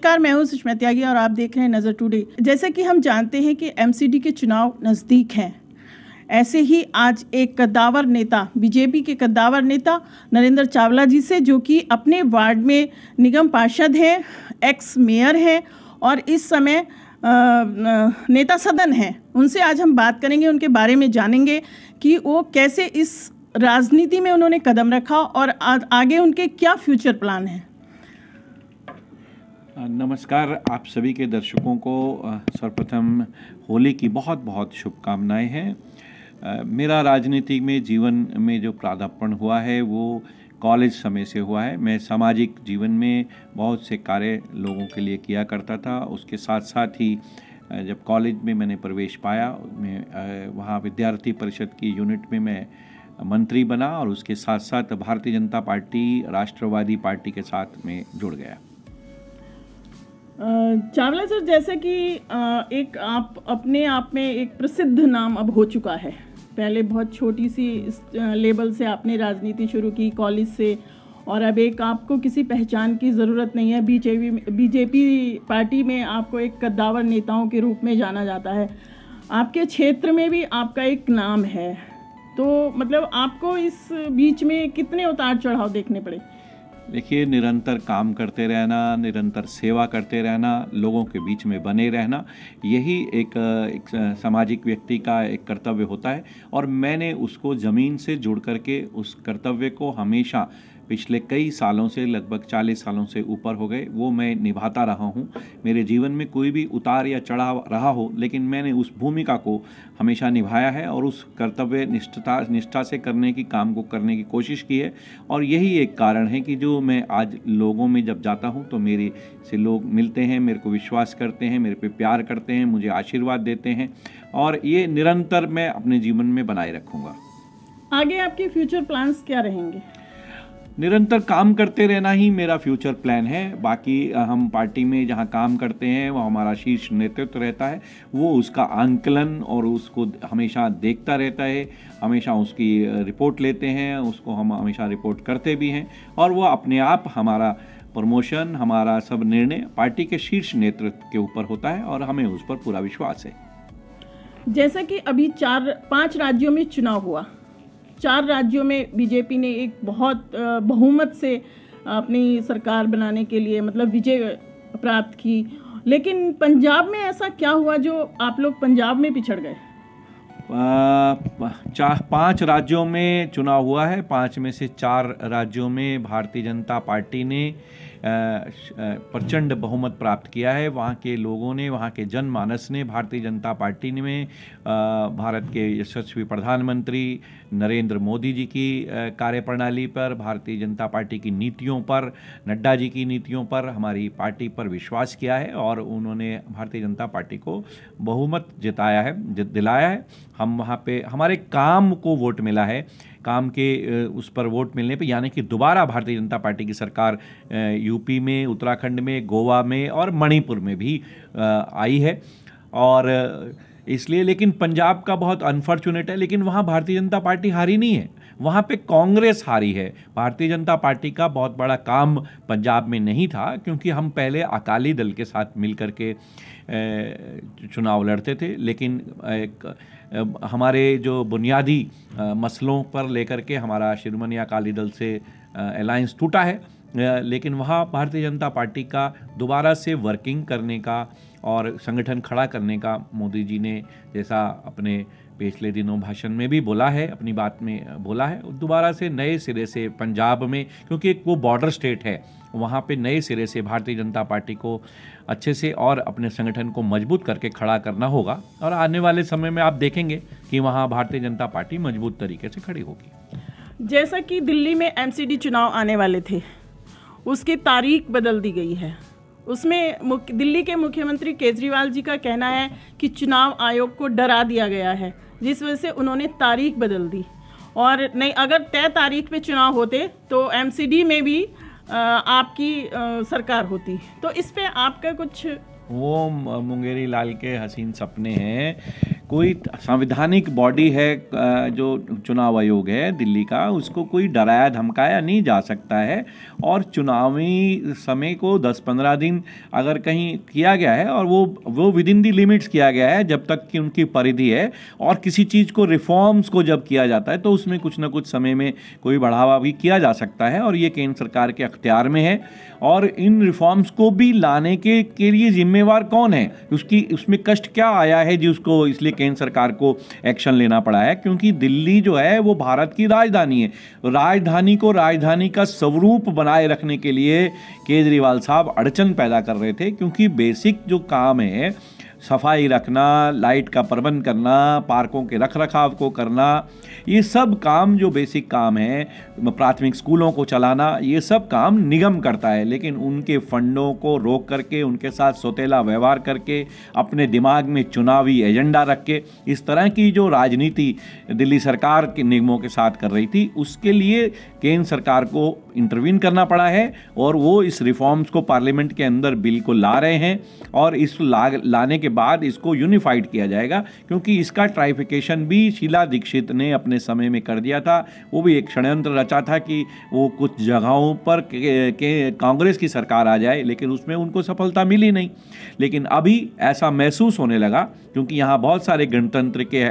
नमस्कार मैं हूं सुषमा त्यागी और आप देख रहे हैं नज़र टुडे जैसे कि हम जानते हैं कि एमसीडी के चुनाव नज़दीक हैं ऐसे ही आज एक कद्दावर नेता बीजेपी के कद्दावर नेता नरेंद्र चावला जी से जो कि अपने वार्ड में निगम पार्षद हैं एक्स मेयर हैं और इस समय नेता सदन हैं उनसे आज हम बात करेंगे उनके बारे में जानेंगे कि वो कैसे इस राजनीति में उन्होंने कदम रखा और आगे उनके क्या फ्यूचर प्लान हैं नमस्कार आप सभी के दर्शकों को सर्वप्रथम होली की बहुत बहुत शुभकामनाएं हैं मेरा राजनीति में जीवन में जो प्राधापण हुआ है वो कॉलेज समय से हुआ है मैं सामाजिक जीवन में बहुत से कार्य लोगों के लिए किया करता था उसके साथ साथ ही जब कॉलेज में मैंने प्रवेश पाया मैं वहाँ विद्यार्थी परिषद की यूनिट में मैं मंत्री बना और उसके साथ साथ भारतीय जनता पार्टी राष्ट्रवादी पार्टी के साथ में जुड़ गया चावला सर जैसा कि एक आप अपने आप में एक प्रसिद्ध नाम अब हो चुका है पहले बहुत छोटी सी लेवल से आपने राजनीति शुरू की कॉलेज से और अब एक आपको किसी पहचान की ज़रूरत नहीं है बीजेपी बीजेपी पार्टी में आपको एक कद्दावर नेताओं के रूप में जाना जाता है आपके क्षेत्र में भी आपका एक नाम है तो मतलब आपको इस बीच में कितने उतार चढ़ाव देखने पड़े देखिए निरंतर काम करते रहना निरंतर सेवा करते रहना लोगों के बीच में बने रहना यही एक, एक सामाजिक व्यक्ति का एक कर्तव्य होता है और मैंने उसको ज़मीन से जुड़ करके उस कर्तव्य को हमेशा पिछले कई सालों से लगभग 40 सालों से ऊपर हो गए वो मैं निभाता रहा हूँ मेरे जीवन में कोई भी उतार या चढ़ाव रहा हो लेकिन मैंने उस भूमिका को हमेशा निभाया है और उस कर्तव्य निष्ठता निष्ठा से करने की काम को करने की कोशिश की है और यही एक कारण है कि जो मैं आज लोगों में जब जाता हूँ तो मेरे से लोग मिलते हैं मेरे को विश्वास करते हैं मेरे पे प्यार करते हैं मुझे आशीर्वाद देते हैं और ये निरंतर मैं अपने जीवन में बनाए रखूँगा आगे आपके फ्यूचर प्लान्स क्या रहेंगे निरंतर काम करते रहना ही मेरा फ्यूचर प्लान है बाकी हम पार्टी में जहाँ काम करते हैं वह हमारा शीर्ष नेतृत्व रहता है वो उसका आंकलन और उसको हमेशा देखता रहता है हमेशा उसकी रिपोर्ट लेते हैं उसको हम हमेशा रिपोर्ट करते भी हैं और वो अपने आप हमारा प्रमोशन हमारा सब निर्णय पार्टी के शीर्ष नेतृत्व के ऊपर होता है और हमें उस पर पूरा विश्वास है जैसा कि अभी चार पांच राज्यों में चुनाव हुआ चार राज्यों में बीजेपी ने एक बहुत बहुमत से अपनी सरकार बनाने के लिए मतलब विजय प्राप्त की लेकिन पंजाब में ऐसा क्या हुआ जो आप लोग पंजाब में पिछड़ गए चार पांच राज्यों में चुनाव हुआ है पांच में से चार राज्यों में भारतीय जनता पार्टी ने प्रचंड बहुमत प्राप्त किया है वहाँ के लोगों ने वहाँ के जनमानस ने भारतीय जनता पार्टी ने भारत के यशस्वी प्रधानमंत्री नरेंद्र मोदी जी की कार्यप्रणाली पर भारतीय जनता पार्टी की नीतियों पर नड्डा जी की नीतियों पर हमारी पार्टी पर विश्वास किया है और उन्होंने भारतीय जनता पार्टी को बहुमत जिताया है दिलाया है हम वहाँ पे हमारे काम को वोट मिला है काम के उस पर वोट मिलने पर यानी कि दोबारा भारतीय जनता पार्टी की सरकार यूपी में उत्तराखंड में गोवा में और मणिपुर में भी आई है और इसलिए लेकिन पंजाब का बहुत अनफॉर्चुनेट है लेकिन वहाँ भारतीय जनता पार्टी हारी नहीं है वहाँ पे कांग्रेस हारी है भारतीय जनता पार्टी का बहुत बड़ा काम पंजाब में नहीं था क्योंकि हम पहले अकाली दल के साथ मिल के चुनाव लड़ते थे लेकिन एक हमारे जो बुनियादी मसलों पर लेकर के हमारा शिरोमणि अकाली दल से अलायंस टूटा है लेकिन वहाँ भारतीय जनता पार्टी का दोबारा से वर्किंग करने का और संगठन खड़ा करने का मोदी जी ने जैसा अपने पिछले दिनों भाषण में भी बोला है अपनी बात में बोला है दोबारा से नए सिरे से पंजाब में क्योंकि एक वो बॉर्डर स्टेट है वहाँ पे नए सिरे से भारतीय जनता पार्टी को अच्छे से और अपने संगठन को मजबूत करके खड़ा करना होगा और आने वाले समय में आप देखेंगे कि वहाँ भारतीय जनता पार्टी मजबूत तरीके से खड़ी होगी जैसा कि दिल्ली में एमसीडी चुनाव आने वाले थे उसकी तारीख बदल दी गई है उसमें दिल्ली के मुख्यमंत्री केजरीवाल जी का कहना है कि चुनाव आयोग को डरा दिया गया है जिस वजह से उन्होंने तारीख बदल दी और नहीं अगर तय तारीख पे चुनाव होते तो एमसीडी में भी आपकी सरकार होती तो इस पर आपका कुछ वो मुंगेरी लाल के हसीन सपने हैं कोई संविधानिक बॉडी है जो चुनाव आयोग है दिल्ली का उसको कोई डराया धमकाया नहीं जा सकता है और चुनावी समय को 10-15 दिन अगर कहीं किया गया है और वो वो विद इन दी लिमिट्स किया गया है जब तक कि उनकी परिधि है और किसी चीज़ को रिफॉर्म्स को जब किया जाता है तो उसमें कुछ ना कुछ समय में कोई बढ़ावा भी किया जा सकता है और ये केंद्र सरकार के अख्तियार में है और इन रिफॉर्म्स को भी लाने के के लिए जिम्मेवार कौन है उसकी उसमें कष्ट क्या आया है जी उसको इसलिए केंद्र सरकार को एक्शन लेना पड़ा है क्योंकि दिल्ली जो है वो भारत की राजधानी है राजधानी को राजधानी का स्वरूप बनाए रखने के लिए केजरीवाल साहब अड़चन पैदा कर रहे थे क्योंकि बेसिक जो काम है सफाई रखना लाइट का प्रबंध करना पार्कों के रख रखाव को करना ये सब काम जो बेसिक काम है प्राथमिक स्कूलों को चलाना ये सब काम निगम करता है लेकिन उनके फंडों को रोक करके उनके साथ सौतेला व्यवहार करके अपने दिमाग में चुनावी एजेंडा रख के इस तरह की जो राजनीति दिल्ली सरकार के निगमों के साथ कर रही थी उसके लिए केंद्र सरकार को इंटरवीन करना पड़ा है और वो इस रिफॉर्म्स को पार्लियामेंट के अंदर बिल को ला रहे हैं और इस ला, लाने के बाद इसको यूनिफाइड किया जाएगा क्योंकि इसका ट्राइफिकेशन भी शीला दीक्षित ने अपने समय में कर दिया था वो भी एक षडयंत्र रचा था कि वो कुछ जगहों पर कांग्रेस की सरकार आ जाए लेकिन उसमें उनको सफलता मिली नहीं लेकिन अभी ऐसा महसूस होने लगा क्योंकि यहाँ बहुत सारे गणतंत्र के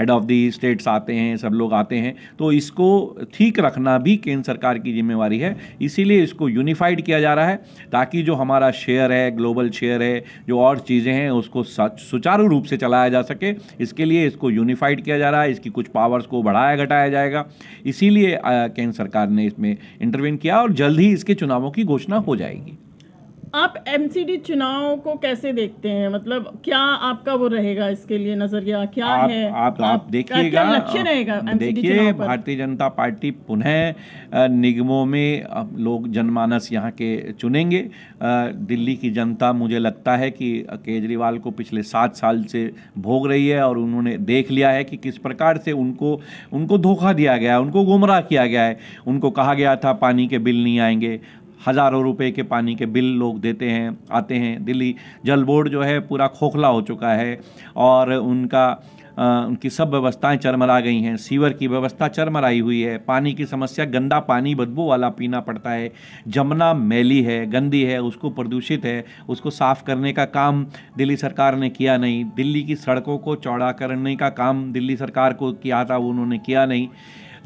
हेड ऑफ दी स्टेट्स आते हैं सब लोग आते हैं तो इसको ठीक रखना भी केंद्र सरकार की जिम्मेवारी है इसीलिए इसको यूनिफाइड किया जा रहा है ताकि जो हमारा शेयर है ग्लोबल शेयर है जो और चीज़ें हैं उसको सुचारू रूप से चलाया जा सके इसके लिए इसको यूनिफाइड किया जा रहा है इसकी कुछ पावर्स को बढ़ाया घटाया जाएगा इसीलिए केंद्र सरकार ने इसमें इंटरवीन किया और जल्द ही इसके चुनावों की घोषणा हो जाएगी आप एमसीडी चुनाव को कैसे देखते हैं मतलब क्या आपका वो रहेगा इसके लिए नजरिया क्या आप, है आप आप, आप देखिएगा लक्ष्य रहेगा देखिए भारतीय जनता पार्टी पुनः निगमों में लोग जनमानस यहाँ के चुनेंगे दिल्ली की जनता मुझे लगता है कि केजरीवाल को पिछले सात साल से भोग रही है और उन्होंने देख लिया है कि किस प्रकार से उनको उनको धोखा दिया गया है उनको गुमराह किया गया है उनको कहा गया था पानी के बिल नहीं आएंगे हज़ारों रुपए के पानी के बिल लोग देते हैं आते हैं दिल्ली जल बोर्ड जो है पूरा खोखला हो चुका है और उनका आ, उनकी सब व्यवस्थाएं चरमरा गई हैं सीवर की व्यवस्था चरमराई हुई है पानी की समस्या गंदा पानी बदबू वाला पीना पड़ता है जमना मैली है गंदी है उसको प्रदूषित है उसको साफ़ करने का काम दिल्ली सरकार ने किया नहीं दिल्ली की सड़कों को चौड़ा करने का काम दिल्ली सरकार को किया था उन्होंने किया नहीं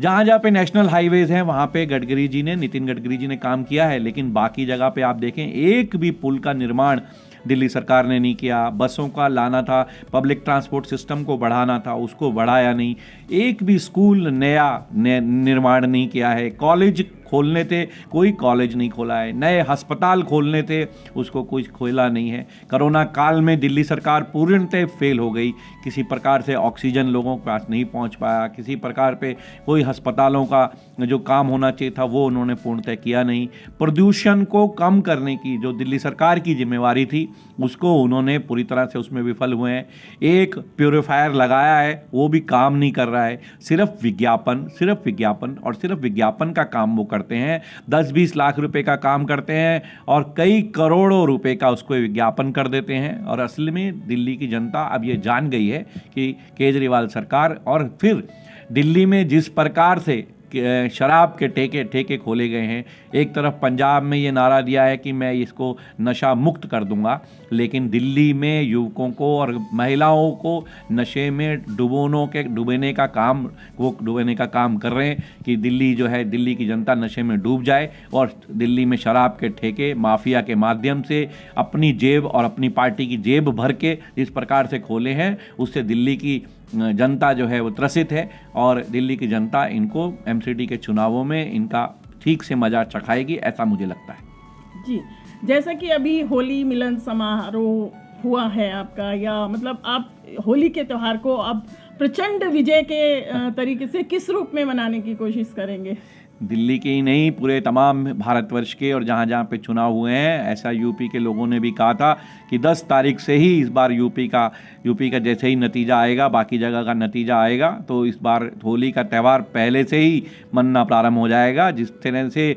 जहाँ जहाँ पे नेशनल हाईवेज हैं वहाँ पे गडकरी जी ने नितिन गडकरी जी ने काम किया है लेकिन बाकी जगह पे आप देखें एक भी पुल का निर्माण दिल्ली सरकार ने नहीं किया बसों का लाना था पब्लिक ट्रांसपोर्ट सिस्टम को बढ़ाना था उसको बढ़ाया नहीं एक भी स्कूल नया निर्माण नहीं किया है कॉलेज खोलने थे कोई कॉलेज नहीं खोला है नए अस्पताल खोलने थे उसको कुछ खोला नहीं है कोरोना काल में दिल्ली सरकार पूर्णतः फेल हो गई किसी प्रकार से ऑक्सीजन लोगों के पास नहीं पहुंच पाया किसी प्रकार पे कोई अस्पतालों का जो काम होना चाहिए था वो उन्होंने पूर्णतः किया नहीं प्रदूषण को कम करने की जो दिल्ली सरकार की जिम्मेवारी थी उसको उन्होंने पूरी तरह से उसमें विफल हुए हैं एक प्योरीफायर लगाया है वो भी काम नहीं कर रहा है सिर्फ विज्ञापन सिर्फ विज्ञापन और सिर्फ विज्ञापन का काम वो कर करते हैं दस बीस लाख रुपए का काम करते हैं और कई करोड़ों रुपए का उसको विज्ञापन कर देते हैं और असल में दिल्ली की जनता अब ये जान गई है कि केजरीवाल सरकार और फिर दिल्ली में जिस प्रकार से शराब के ठेके ठेके खोले गए हैं एक तरफ पंजाब में ये नारा दिया है कि मैं इसको नशा मुक्त कर दूंगा लेकिन दिल्ली में युवकों को और महिलाओं को नशे में डुबोनों के डुबेने का काम वो डुबेने का काम कर रहे हैं कि दिल्ली जो है दिल्ली की जनता नशे में डूब जाए और दिल्ली में शराब के ठेके माफिया के माध्यम से अपनी जेब और अपनी पार्टी की जेब भर के जिस प्रकार से खोले हैं उससे दिल्ली की जनता जो है वो त्रसित है और दिल्ली की जनता इनको एम के चुनावों में इनका ठीक से मजा चखाएगी ऐसा मुझे लगता है जी जैसा कि अभी होली मिलन समारोह हुआ है आपका या मतलब आप होली के त्यौहार को आप प्रचंड विजय के तरीके से किस रूप में मनाने की कोशिश करेंगे दिल्ली के ही नहीं पूरे तमाम भारतवर्ष के और जहाँ जहाँ पे चुनाव हुए हैं ऐसा यूपी के लोगों ने भी कहा था कि 10 तारीख से ही इस बार यूपी का यूपी का जैसे ही नतीजा आएगा बाकी जगह का नतीजा आएगा तो इस बार होली का त्यौहार पहले से ही मनना प्रारंभ हो जाएगा जिस तरह से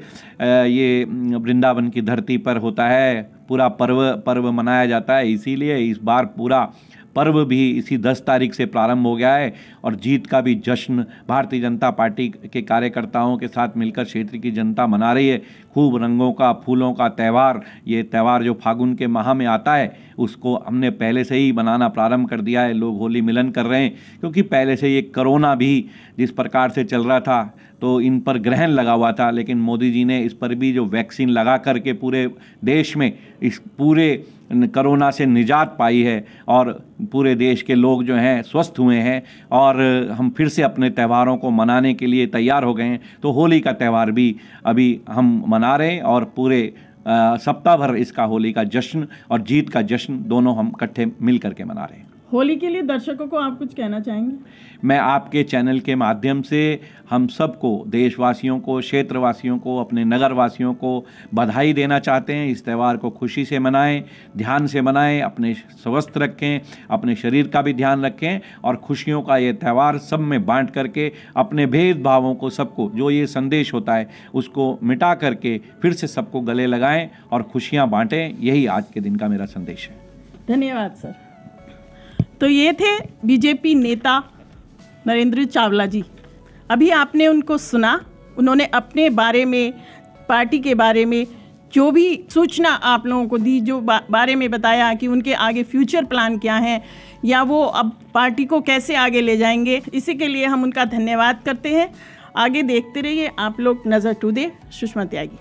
ये वृंदावन की धरती पर होता है पूरा पर्व पर्व मनाया जाता है इसीलिए इस बार पूरा पर्व भी इसी दस तारीख से प्रारंभ हो गया है और जीत का भी जश्न भारतीय जनता पार्टी के कार्यकर्ताओं के साथ मिलकर क्षेत्र की जनता मना रही है खूब रंगों का फूलों का त्यौहार ये त्यौहार जो फागुन के माह में आता है उसको हमने पहले से ही बनाना प्रारंभ कर दिया है लोग होली मिलन कर रहे हैं क्योंकि पहले से ये कोरोना भी जिस प्रकार से चल रहा था तो इन पर ग्रहण लगा हुआ था लेकिन मोदी जी ने इस पर भी जो वैक्सीन लगा करके पूरे देश में इस पूरे कोरोना से निजात पाई है और पूरे देश के लोग जो हैं स्वस्थ हुए हैं और हम फिर से अपने त्यौहारों को मनाने के लिए तैयार हो गए हैं तो होली का त्यौहार भी अभी हम मना रहे हैं और पूरे सप्ताह भर इसका होली का जश्न और जीत का जश्न दोनों हम इकट्ठे मिल करके मना रहे हैं होली के लिए दर्शकों को आप कुछ कहना चाहेंगे मैं आपके चैनल के माध्यम से हम सबको देशवासियों को क्षेत्रवासियों को अपने नगरवासियों को बधाई देना चाहते हैं इस त्यौहार को खुशी से मनाएं ध्यान से मनाएं अपने स्वस्थ रखें अपने शरीर का भी ध्यान रखें और खुशियों का ये त्यौहार सब में बांट करके अपने भेदभावों को सबको जो ये संदेश होता है उसको मिटा करके फिर से सबको गले लगाएँ और खुशियाँ बाँटें यही आज के दिन का मेरा संदेश है धन्यवाद सर तो ये थे बीजेपी नेता नरेंद्र चावला जी अभी आपने उनको सुना उन्होंने अपने बारे में पार्टी के बारे में जो भी सूचना आप लोगों को दी जो बा, बारे में बताया कि उनके आगे फ्यूचर प्लान क्या हैं या वो अब पार्टी को कैसे आगे ले जाएंगे इसी के लिए हम उनका धन्यवाद करते हैं आगे देखते रहिए आप लोग नज़र टू दे सुषमा त्यागी